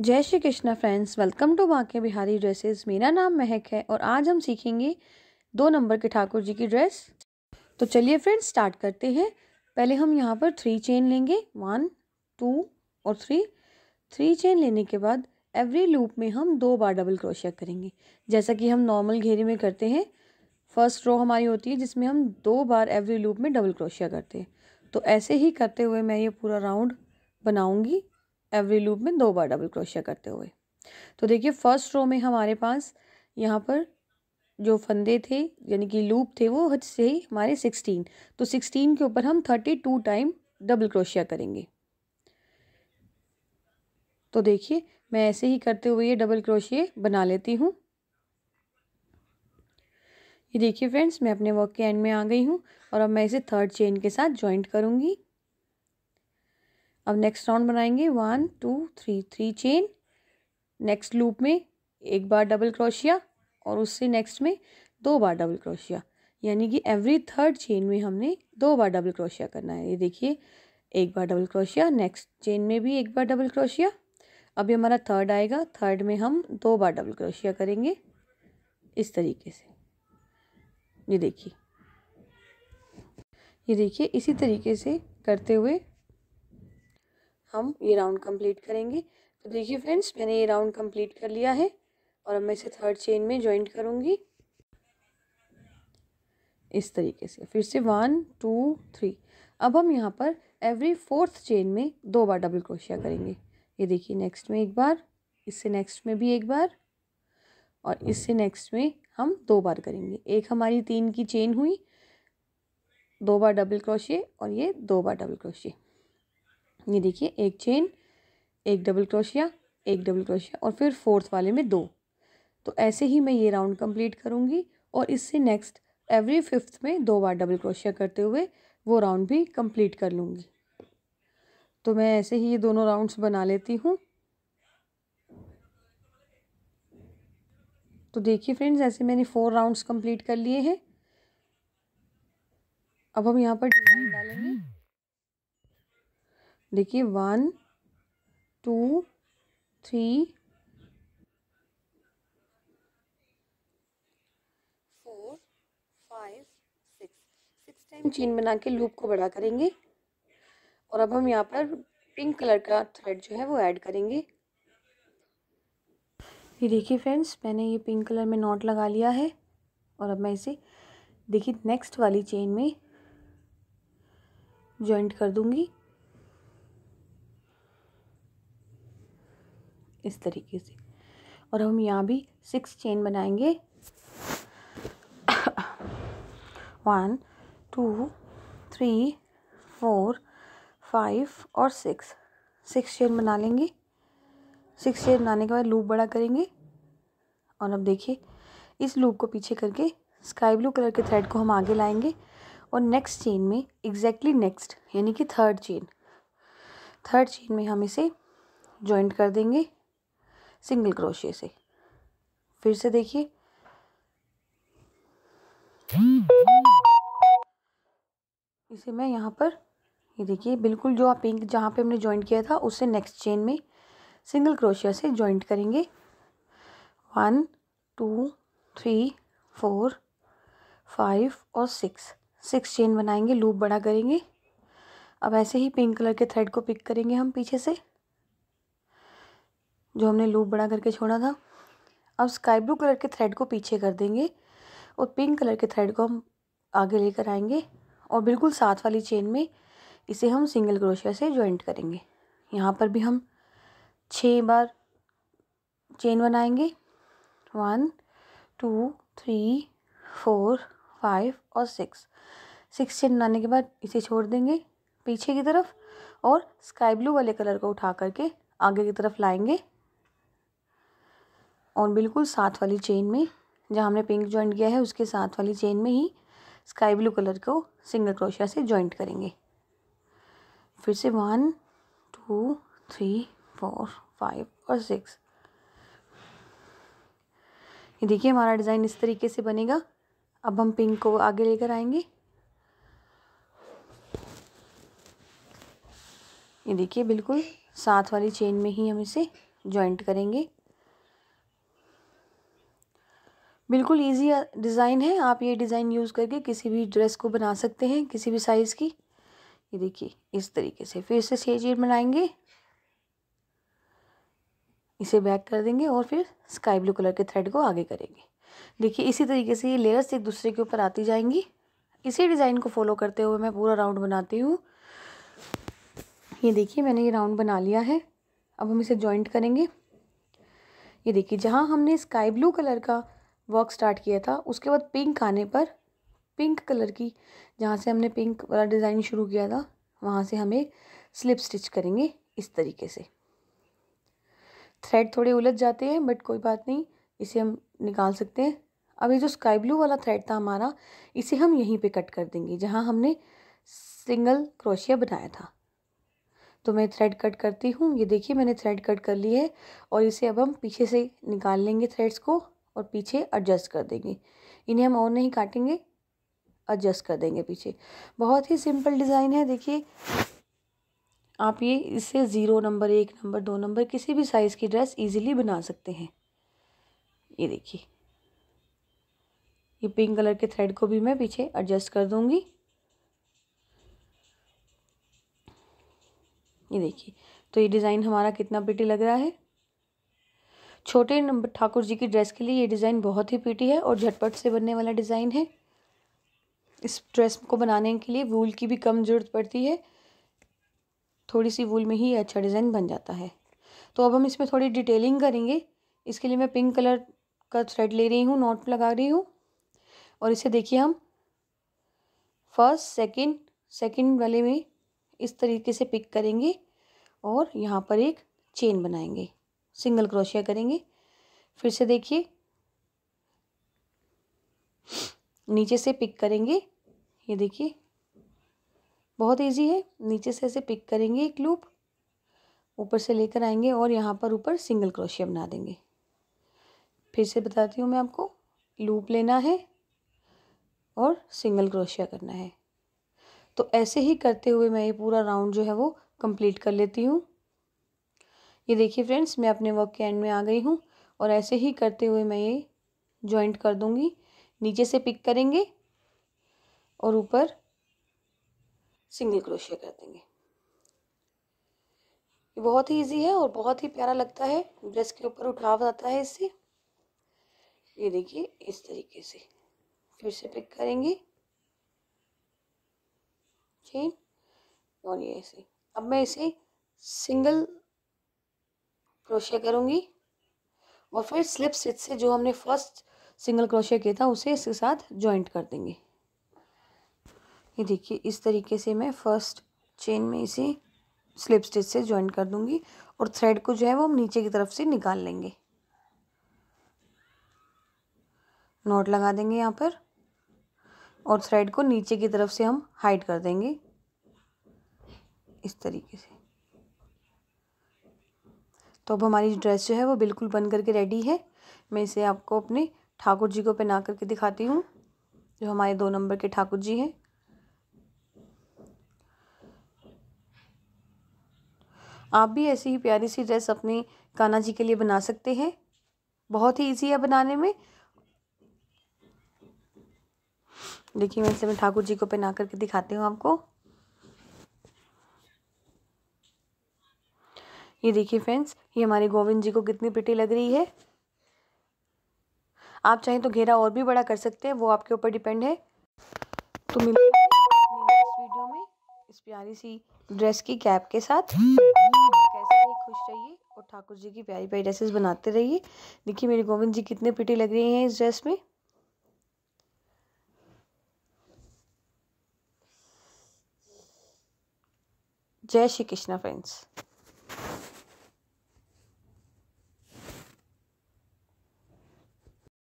जय Shri Krishna friends welcome to Banke Bihari dresses मेरा नाम महक है और आज हम सीखेंगे दो नंबर के ठाकुर जी की ड्रेस तो चलिए फ्रेंड्स स्टार्ट करते हैं पहले हम यहाँ पर थ्री चेन लेंगे वन टू और थ्री थ्री चेन लेने के बाद एवरी लूप में हम दो बार डबल क्रोशिया करेंगे जैसा कि हम नॉर्मल घेरे में करते हैं फर्स्ट रो हमारी होती है जिसमें हम दो बार एवरी लूप में डबल क्रोशिया करते हैं तो ऐसे ही करते हुए मैं ये पूरा राउंड बनाऊँगी एवरी लूप में दो बार डबल क्रोशिया करते हुए तो देखिए फर्स्ट रो में हमारे पास यहाँ पर जो फंदे थे यानी कि लूप थे वो हज से ही हमारे सिक्सटीन तो सिक्सटीन के ऊपर हम thirty two time double crochet करेंगे तो देखिए मैं ऐसे ही करते हुए ये डबल क्रोशिए बना लेती हूँ ये देखिए फ्रेंड्स मैं अपने वर्क के एंड में आ गई हूँ और अब मैं इसे थर्ड चेन के साथ ज्वाइंट करूँगी अब नेक्स्ट राउंड बनाएंगे one two three three chain next loop में एक बार डबल क्रोशिया और उससे नेक्स्ट में दो बार डबल क्रोशिया यानी कि एवरी थर्ड चेन में हमने दो बार डबल क्रोशिया करना है ये देखिए एक बार डबल क्रोशिया नेक्स्ट चेन में भी एक बार डबल क्रोशिया अभी हमारा थर्ड आएगा थर्ड में हम दो बार डबल क्रोशिया करेंगे इस तरीके से ये देखिए ये देखिए इसी तरीके से करते हुए हम ये राउंड कंप्लीट करेंगे तो देखिए फ्रेंड्स मैंने ये राउंड कंप्लीट कर लिया है और अब मैं इसे थर्ड चेन में ज्वाइंट करूँगी इस तरीके से फिर से वन टू थ्री अब हम यहाँ पर एवरी फोर्थ चेन में दो बार डबल क्रोशिया करेंगे ये देखिए नेक्स्ट में एक बार इससे नेक्स्ट में भी एक बार और इससे नेक्स्ट में हम दो बार करेंगे एक हमारी तीन की चेन हुई दो बार डबल क्रोशिए और ये दो बार डबल क्रोशिए ये देखिए एक चेन एक डबल क्रोशिया एक डबल क्रोशिया और फिर फोर्थ वाले में दो तो ऐसे ही मैं ये राउंड कंप्लीट करूँगी और इससे नेक्स्ट एवरी फिफ्थ में दो बार डबल क्रोशिया करते हुए वो राउंड भी कंप्लीट कर लूँगी तो मैं ऐसे ही ये दोनों राउंड्स बना लेती हूँ तो देखिए फ्रेंड्स ऐसे मैंने फोर राउंड्स कंप्लीट कर लिए हैं अब हम यहाँ पर डिज़ाइन डालेंगे देखिए one two three four five six six time chain बना के लूप को बड़ा करेंगे और अब हम यहाँ पर पिंक कलर का थ्रेड जो है वो ऐड करेंगे ये देखिए फ्रेंड्स मैंने ये पिंक कलर में नॉट लगा लिया है और अब मैं इसे देखिए नेक्स्ट वाली चेन में जॉइंट कर दूंगी इस तरीके से और हम यहाँ भी सिक्स चेन बनाएंगे one two three four five और सिक्स सिक्स चेन बना लेंगे सिक्स चेन बनाने के बाद लूप बड़ा करेंगे और अब देखिए इस लूप को पीछे करके स्काई ब्लू कलर के थ्रेड को हम आगे लाएंगे और नेक्स्ट चेन में एग्जैक्टली नेक्स्ट यानी कि थर्ड चेन थर्ड चेन में हम इसे जॉइंट कर देंगे सिंगल क्रोशिया से फिर से देखिए इसे मैं यहाँ पर ये देखिए बिल्कुल जो आप पिंक जहाँ पे हमने ज्वाइंट किया था उससे नेक्स्ट चेन में सिंगल क्रोशिया से ज्वाइंट करेंगे one two three four five और सिक्स सिक्स चेन बनाएंगे लूप बड़ा करेंगे अब ऐसे ही पिंक कलर के थ्रेड को पिक करेंगे हम पीछे से जो हमने लूप बड़ा करके छोड़ा था अब स्काई ब्लू कलर के थ्रेड को पीछे कर देंगे और पिंक कलर के थ्रेड को हम आगे लेकर आएंगे और बिल्कुल साथ वाली चेन में इसे हम सिंगल क्रोशिया से ज्वाइंट करेंगे यहाँ पर भी हम छः बार चेन बनाएंगे one two three four five और सिक्स सिक्स चेन बनाने के बाद इसे छोड़ देंगे पीछे की तरफ और स्काई ब्लू वाले कलर को उठा करके आगे की तरफ लाएंगे और बिल्कुल साथ वाली चेन में जहाँ हमने पिंक ज्वाइंट किया है उसके साथ वाली चेन में ही स्काई ब्लू कलर को सिंगल क्रोशिया से ज्वाइंट करेंगे फिर से one two three four five और सिक्स ये देखिए हमारा डिज़ाइन इस तरीके से बनेगा अब हम पिंक को आगे लेकर आएंगे ये देखिए बिल्कुल साथ वाली चेन में ही हम इसे ज्वाइंट करेंगे बिल्कुल इजी डिज़ाइन है आप ये डिज़ाइन यूज़ करके किसी भी ड्रेस को बना सकते हैं किसी भी साइज़ की ये देखिए इस तरीके से फिर से सेज चीट बनाएंगे इसे बैक कर देंगे और फिर स्काई ब्लू कलर के थ्रेड को आगे करेंगे देखिए इसी तरीके से ये लेयर्स एक दूसरे के ऊपर आती जाएंगी इसी डिज़ाइन को फॉलो करते हुए मैं पूरा राउंड बनाती हूँ ये देखिए मैंने ये राउंड बना लिया है अब हम इसे जॉइंट करेंगे ये देखिए जहाँ हमने स्काई ब्लू कलर का वर्क स्टार्ट किया था उसके बाद पिंक आने पर पिंक कलर की जहाँ से हमने पिंक वाला डिज़ाइन शुरू किया था वहाँ से हम एक स्लिप स्टिच करेंगे इस तरीके से थ्रेड थोड़े उलझ जाते हैं बट कोई बात नहीं इसे हम निकाल सकते हैं अब ये जो स्काई ब्लू वाला थ्रेड था हमारा इसे हम यहीं पे कट कर देंगे जहाँ हमने सिंगल क्रोशिया बनाया था तो मैं थ्रेड कट करती हूँ ये देखिए मैंने थ्रेड कट कर ली है और इसे अब हम पीछे से निकाल लेंगे थ्रेड्स को और पीछे एडजस्ट कर देंगे इन्हें हम और नहीं काटेंगे एडजस्ट कर देंगे पीछे बहुत ही सिंपल डिज़ाइन है देखिए आप ये इससे ज़ीरो नंबर एक नंबर दो नंबर किसी भी साइज़ की ड्रेस इजीली बना सकते हैं ये देखिए ये पिंक कलर के थ्रेड को भी मैं पीछे एडजस्ट कर दूँगी ये देखिए तो ये डिज़ाइन हमारा कितना पिटी लग रहा है छोटे ठाकुर जी की ड्रेस के लिए ये डिज़ाइन बहुत ही पीटी है और झटपट से बनने वाला डिज़ाइन है इस ड्रेस को बनाने के लिए वूल की भी कम ज़रूरत पड़ती है थोड़ी सी वूल में ही अच्छा डिज़ाइन बन जाता है तो अब हम इसमें थोड़ी डिटेलिंग करेंगे इसके लिए मैं पिंक कलर का थ्रेड ले रही हूँ नॉट लगा रही हूँ और इसे देखिए हम फर्स्ट सेकंड सेकंड वाले में इस तरीके से पिक करेंगे और यहाँ पर एक चेन बनाएंगे सिंगल क्रोशिया करेंगे फिर से देखिए नीचे से पिक करेंगे ये देखिए बहुत इजी है नीचे से ऐसे पिक करेंगे एक लूप ऊपर से लेकर आएंगे और यहाँ पर ऊपर सिंगल क्रोशिया बना देंगे फिर से बताती हूँ मैं आपको लूप लेना है और सिंगल क्रोशिया करना है तो ऐसे ही करते हुए मैं ये पूरा राउंड जो है वो कंप्लीट कर लेती हूँ ये देखिए फ्रेंड्स मैं अपने वर्क के एंड में आ गई हूँ और ऐसे ही करते हुए मैं ये जॉइंट कर दूँगी नीचे से पिक करेंगे और ऊपर सिंगल क्रोशिया कर देंगे ये बहुत ही इजी है और बहुत ही प्यारा लगता है ड्रेस के ऊपर उठाव आता है इससे ये देखिए इस तरीके से फिर से पिक करेंगे चेन और ये ऐसे अब मैं इसे सिंगल क्रोशिया करूँगी और फिर स्लिप स्टिच से जो हमने फर्स्ट सिंगल क्रोशिया किया था उसे इसके साथ जॉइंट कर देंगे ये देखिए इस तरीके से मैं फर्स्ट चेन में इसे स्लिप स्टिच से जॉइंट कर दूंगी और थ्रेड को जो है वो हम नीचे की तरफ से निकाल लेंगे नोट लगा देंगे यहाँ पर और थ्रेड को नीचे की तरफ से हम हाइड कर देंगे इस तरीके से तो अब हमारी ड्रेस जो है वो बिल्कुल बन करके रेडी है मैं इसे आपको अपने ठाकुर जी को पहना करके दिखाती हूँ जो हमारे दो नंबर के ठाकुर जी हैं आप भी ऐसी ही प्यारी सी ड्रेस अपने काना जी के लिए बना सकते हैं बहुत ही इजी है बनाने में देखिए मैं इसे मैं ठाकुर जी को पहना करके दिखाती हूँ आपको ये देखिए फ्रेंड्स ये हमारे गोविंद जी को कितनी पिटी लग रही है आप चाहें तो घेरा और भी बड़ा कर सकते हैं वो आपके ऊपर डिपेंड है तो मिलते हैं वीडियो में इस प्यारी सी ड्रेस की कैप के साथ कैसे ही खुश रहिए और ठाकुर जी की प्यारी प्यारी ड्रेसेस बनाते रहिए देखिए मेरे गोविंद जी कितने पिटी लग रही हैं इस ड्रेस में जय श्री कृष्णा फ्रेंड्स